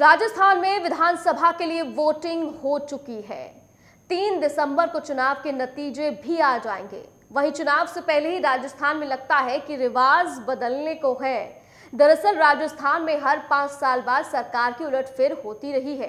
राजस्थान में विधानसभा के लिए वोटिंग हो चुकी है तीन दिसंबर को चुनाव के नतीजे भी आ जाएंगे वहीं चुनाव से पहले ही राजस्थान में लगता है कि रिवाज बदलने को है दरअसल राजस्थान में हर पांच साल बाद सरकार की उलटफेर होती रही है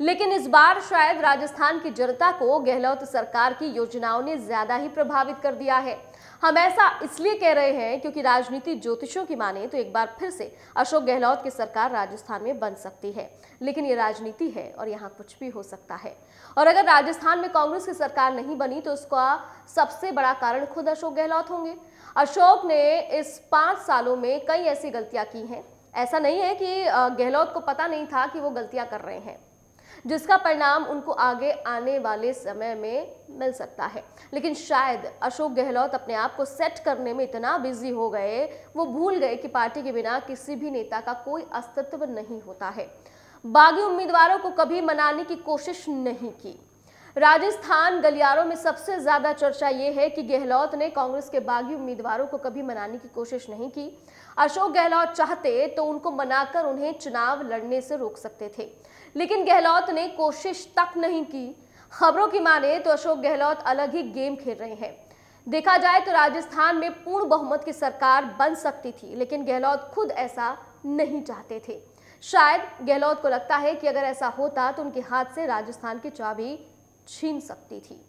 लेकिन इस बार शायद राजस्थान की जनता को गहलोत सरकार की योजनाओं ने ज्यादा ही प्रभावित कर दिया है हम ऐसा इसलिए कह रहे हैं क्योंकि राजनीति ज्योतिषों की माने तो एक बार फिर से अशोक गहलोत की सरकार राजस्थान में बन सकती है लेकिन ये राजनीति है और यहाँ कुछ भी हो सकता है और अगर राजस्थान में कांग्रेस की सरकार नहीं बनी तो उसका सबसे बड़ा कारण खुद अशोक गहलोत होंगे अशोक ने इस पांच सालों में कई ऐसी गलतियां की हैं ऐसा नहीं है कि गहलोत को पता नहीं था कि वो गलतियां कर रहे हैं जिसका परिणाम उनको आगे आने वाले समय में मिल सकता है लेकिन शायद अशोक गहलोत अपने आप को सेट करने में इतना बिजी हो गए वो भूल गए कि पार्टी के बिना किसी भी नेता का कोई अस्तित्व नहीं होता है बागी उम्मीदवारों को कभी मनाने की कोशिश नहीं की राजस्थान गलियारों में सबसे ज्यादा चर्चा ये है कि गहलोत ने कांग्रेस के बागी उम्मीदवारों को कभी मनाने की कोशिश नहीं की अशोक गहलोत चाहते तो उनको मनाकर उन्हें चुनाव लड़ने से रोक सकते थे लेकिन गहलोत ने कोशिश तक नहीं की खबरों की माने तो अशोक गहलोत अलग ही गेम खेल रहे हैं देखा जाए तो राजस्थान में पूर्ण बहुमत की सरकार बन सकती थी लेकिन गहलोत खुद ऐसा नहीं चाहते थे शायद गहलोत को लगता है कि अगर ऐसा होता तो उनके हाथ से राजस्थान की चाबी छीन सकती थी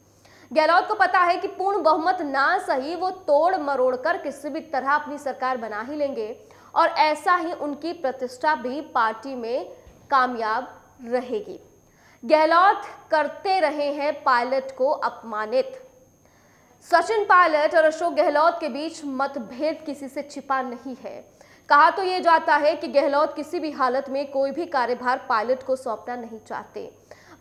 गहलोत को पता है कि पूर्ण बहुमत ना सही वो तोड़ मरोड़ कर किसी भी तरह अपनी सरकार बना ही लेंगे और ऐसा ही उनकी प्रतिष्ठा भी पार्टी में कामयाब रहेगी गहलोत करते रहे हैं पायलट को अपमानित सचिन पायलट और अशोक गहलोत के बीच मतभेद किसी से छिपा नहीं है कहा तो यह जाता है कि गहलोत किसी भी हालत में कोई भी कार्यभार पायलट को सौंपना नहीं चाहते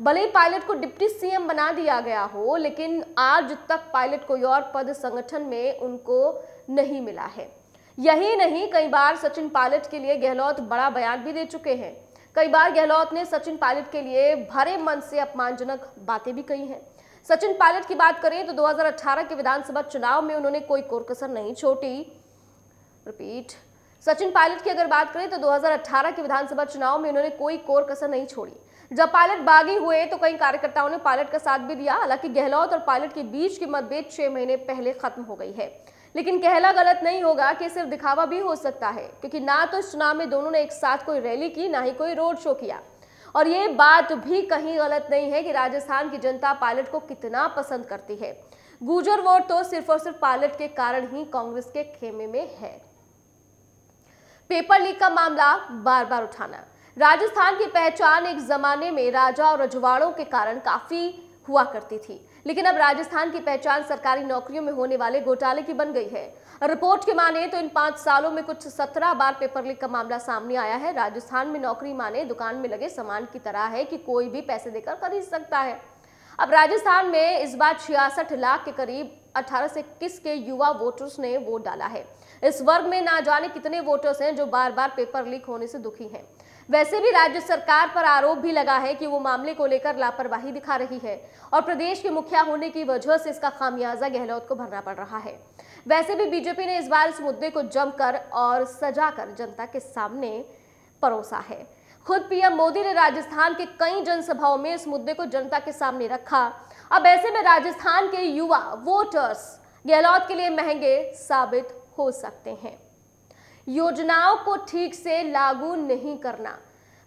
भले ही पायलट को डिप्टी सीएम बना दिया गया हो लेकिन आज तक पायलट कोई और पद संगठन में उनको नहीं मिला है यही नहीं कई बार सचिन पायलट के लिए गहलोत बड़ा बयान भी दे चुके हैं कई बार गहलोत ने सचिन पायलट के लिए भरे मन से अपमानजनक बातें भी कही हैं सचिन पायलट की बात करें तो 2018 के विधानसभा चुनाव में उन्होंने कोई कोर कसर नहीं छोटी रिपीट सचिन पायलट की अगर बात करें तो 2018 के विधानसभा चुनाव में उन्होंने कोई कोर कसर नहीं छोड़ी जब पायलट बागी हुए तो कई कार्यकर्ताओं ने पायलट का साथ भी दिया हालांकि गहलोत और पायलट के बीच की मतभेद छह महीने पहले खत्म हो गई है लेकिन कहला गलत नहीं होगा कि सिर्फ दिखावा भी हो सकता है क्योंकि ना तो इस चुनाव में दोनों ने एक साथ कोई रैली की ना ही कोई रोड शो किया और ये बात भी कहीं गलत नहीं है कि राजस्थान की जनता पायलट को कितना पसंद करती है गुजर वोट तो सिर्फ और सिर्फ पायलट के कारण ही कांग्रेस के खेमे में है पेपर लीक का मामला बार बार उठाना राजस्थान की पहचान एक जमाने में राजा और रजवाड़ों के कारण काफी हुआ करती थी लेकिन अब राजस्थान की पहचान सरकारी नौकरियों में होने वाले घोटाले की बन गई है रिपोर्ट के माने तो इन पांच सालों में कुछ सत्रह बार पेपर लीक का मामला सामने आया है राजस्थान में नौकरी माने दुकान में लगे सामान की तरह है कि कोई भी पैसे देकर खरीद सकता है अब राजस्थान में इस बार छियासठ लाख के करीब 18 से इक्कीस के युवा वोटर्स ने वोट डाला है इस वर्ग में ना जाने कितने वोटर्स हैं जो बार बार पेपर लीक होने से दुखी हैं वैसे भी राज्य सरकार पर आरोप भी लगा है कि वो मामले को लेकर लापरवाही दिखा रही है और प्रदेश के मुखिया होने की वजह से इसका खामियाजा गहलोत को भरना पड़ रहा है वैसे भी बीजेपी ने इस बार इस मुद्दे को जमकर और सजा कर जनता के सामने परोसा है खुद पीएम मोदी ने राजस्थान के कई जनसभाओं में इस मुद्दे को जनता के सामने रखा अब ऐसे में राजस्थान के युवा वोटर्स गहलोत के लिए महंगे साबित हो सकते हैं योजनाओं को ठीक से लागू नहीं करना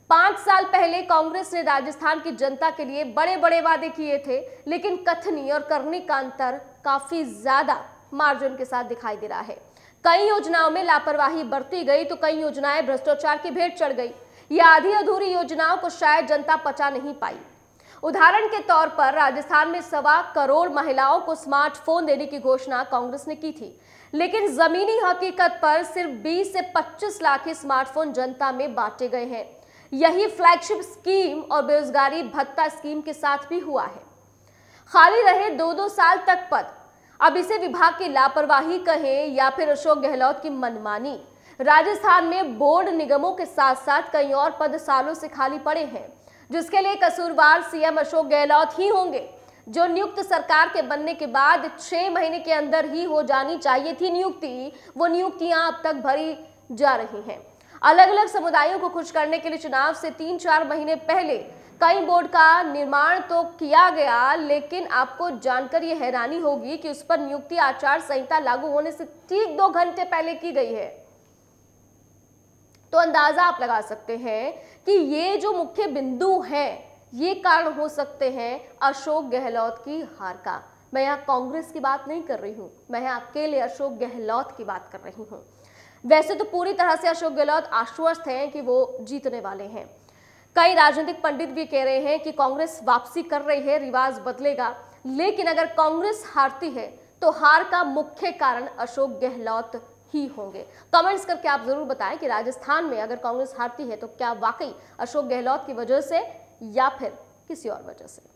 पांच साल पहले कांग्रेस ने राजस्थान की जनता के लिए बड़े बड़े वादे किए थे लेकिन कथनी और करनी का अंतर काफी ज्यादा मार्जिन के साथ दिखाई दे रहा है कई योजनाओं में लापरवाही बरती गई तो कई योजनाएं भ्रष्टाचार की भेंट चढ़ गई या आधी अधूरी योजनाओं को शायद जनता पचा नहीं पाई उदाहरण के तौर पर राजस्थान में सवा करोड़ महिलाओं को स्मार्टफोन देने की घोषणा कांग्रेस ने की थी लेकिन जमीनी हकीकत पर सिर्फ 20 से 25 लाख ही स्मार्टफोन जनता में बांटे गए हैं यही फ्लैगशिप स्कीम और बेरोजगारी भत्ता स्कीम के साथ भी हुआ है खाली रहे दो दो साल तक पद अब इसे विभाग की लापरवाही कहें या फिर अशोक गहलोत की मनमानी राजस्थान में बोर्ड निगमों के साथ साथ कई और पद सालों से खाली पड़े हैं जिसके लिए कसूरवार सीएम अशोक गहलोत ही होंगे जो नियुक्त सरकार के बनने के बाद छह महीने के अंदर ही हो जानी चाहिए थी नियुक्ति वो नियुक्तियां अब तक भरी जा रही हैं अलग अलग समुदायों को खुश करने के लिए चुनाव से तीन चार महीने पहले कई बोर्ड का निर्माण तो किया गया लेकिन आपको जानकर यह हैरानी होगी कि उस पर नियुक्ति आचार संहिता लागू होने से ठीक दो घंटे पहले की गई है तो अंदाज़ा आप लगा सकते हैं कि ये जो मुख्य बिंदु हैं ये कारण हो सकते हैं अशोक गहलोत की हार का मैं यहाँ कांग्रेस की बात नहीं कर रही हूँ मैं यहाँ अकेले अशोक गहलोत की बात कर रही हूँ वैसे तो पूरी तरह से अशोक गहलोत आश्वस्त हैं कि वो जीतने वाले हैं कई राजनीतिक पंडित भी कह रहे हैं कि कांग्रेस वापसी कर रही है रिवाज बदलेगा लेकिन अगर कांग्रेस हारती है तो हार का मुख्य कारण अशोक गहलोत ही होंगे कमेंट्स करके आप ज़रूर बताएं कि राजस्थान में अगर कांग्रेस हारती है तो क्या वाकई अशोक गहलोत की वजह से या फिर किसी और वजह से